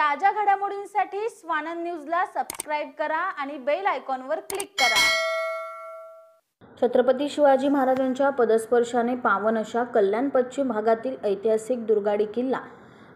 ताज्या घडामोडींसाठी स्वानंद न्यूजला सबस्क्राईब करा आणि बेल आयकॉनवर क्लिक करा छत्रपती शिवाजी महाराजांच्या पदस्पर्शाने पावन अशा कल्याण पश्चिम भागातील ऐतिहासिक दुर्गाडी किल्ला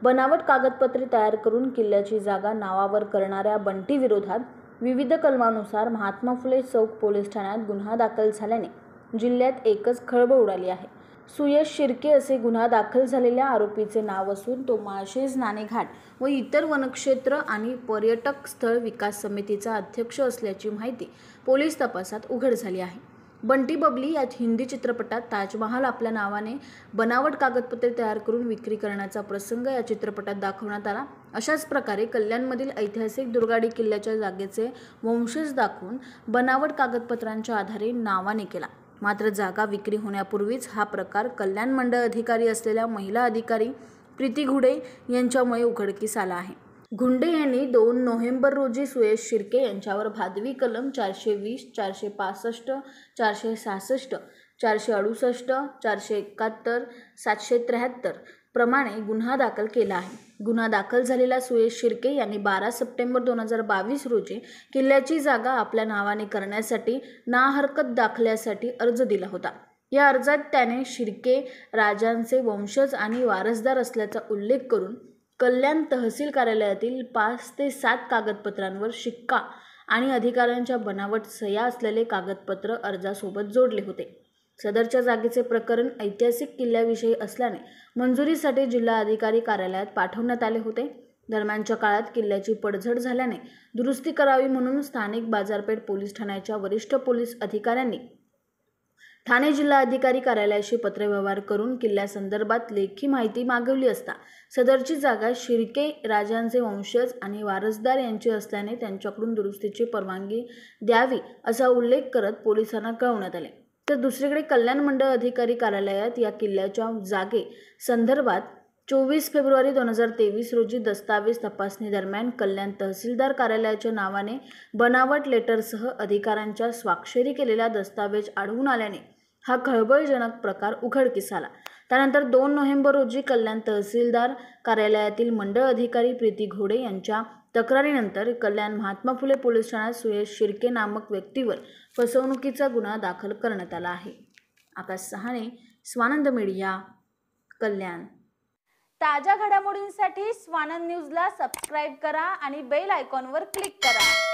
बनावट कागदपत्रे तयार करून किल्ल्याची जागा नावावर करणाऱ्या बंटीविरोधात विविध कलमानुसार महात्मा फुले चौक पोलीस ठाण्यात गुन्हा दाखल झाल्याने जिल्ह्यात एकच खळबळ उडाली आहे सुयश शिर्के असे गुन्हा दाखल झालेल्या आरोपीचे नाव असून तो माळशेज नाणेघाट व इतर वनक्षेत्र आणि पर्यटक स्थळ विकास समितीचा अध्यक्ष असल्याची माहिती पोलीस तपासात उघड झाली आहे बंटी बबली या हिंदी चित्रपटात ताजमहाल आपल्या नावाने बनावट कागदपत्रे तयार करून विक्री करण्याचा प्रसंग या चित्रपटात दाखवण्यात आला अशाच प्रकारे कल्याणमधील ऐतिहासिक दुर्गाडी किल्ल्याच्या जागेचे वंशज दाखवून बनावट कागदपत्रांच्या आधारे नावाने केला मात्र जागा विक्री होण्यापूर्वीच हा प्रकार कल्याण मंडळ अधिकारी असलेल्या महिला अधिकारी प्रीती घुडे यांच्यामुळे उघडकीस आला आहे घुंडे यांनी दोन नोव्हेंबर रोजी सुयश शिर्के यांच्यावर भादवी कलम चारशे वीस चारशे पासष्ट चारशे सहासष्ट चारशे अडुसष्ट चारशे एकाहत्तर सातशे त्र्याहत्तर प्रमाणे गुन्हा दाखल केला आहे गुन्हा दाखल झालेला सुयश शिर्के यांनी बारा सप्टेंबर दोन हजार बावीस रोजी किल्ल्याची जागा आपल्या नावाने करण्यासाठी ना हरकत दाखल्यासाठी अर्ज दिला होता या अर्जात त्याने शिर्के राजांचे वंशज आणि वारसदार असल्याचा उल्लेख करून कल्याण तहसील कार्यालयातील पाच ते सात कागदपत्रांवर शिक्का आणि अधिकाऱ्यांच्या बनावट सह्या असलेले कागदपत्र अर्जासोबत जोडले होते सदरच्या जागेचे प्रकरण ऐतिहासिक किल्ल्याविषयी असल्याने मंजुरीसाठी जिल्हा अधिकारी कार्यालयात पाठवण्यात आले होते दरम्यानच्या काळात किल्ल्याची पडझड झाल्याने दुरुस्ती करावी म्हणून स्थानिक बाजारपेठ पोलीस ठाण्याच्या वरिष्ठ पोलीस अधिकाऱ्यांनी ठाणे जिल्हा अधिकारी कार्यालयाशी पत्रव्यवहार करून किल्ल्यासंदर्भात लेखी माहिती मागवली असता सदरची जागा शिर्के राजांचे वंशज आणि वारसदार यांची असल्याने त्यांच्याकडून दुरुस्तीची परवानगी द्यावी असा उल्लेख करत पोलिसांना कळवण्यात आले तर दुसरीकडे कल्याण मंडळ अधिकारी कार्यालयात या किल्ल्याच्या जागे संदर्भात चोवीस फेब्रुवारी दोन हजार तेवीस रोजी दस्तावेज तपासणी दरम्यान कल्याण तहसीलदार कार्यालयाच्या नावाने बनावट लेटरसह अधिकाऱ्यांच्या स्वाक्षरी केलेला दस्तावेज आढळून आल्याने हा खळबळजनक प्रकार उघडकीस आला त्यानंतर दोन नोव्हेंबर रोजी कल्याण तहसीलदार कार्यालयातील मंडळ अधिकारी प्रीती घोडे यांच्या तक्रारीनंतर कल्याण महात्मा फुले पोलीस ठाण्यात सुयश शिर्के नामक व्यक्तीवर फसवणुकीचा गुन्हा दाखल करण्यात आला आहे आकाश सहाणे स्वानंद मीडिया कल्याण ताज्या घडामोडींसाठी स्वानंद न्यूजला सबस्क्राईब करा आणि बेल आयकॉनवर क्लिक करा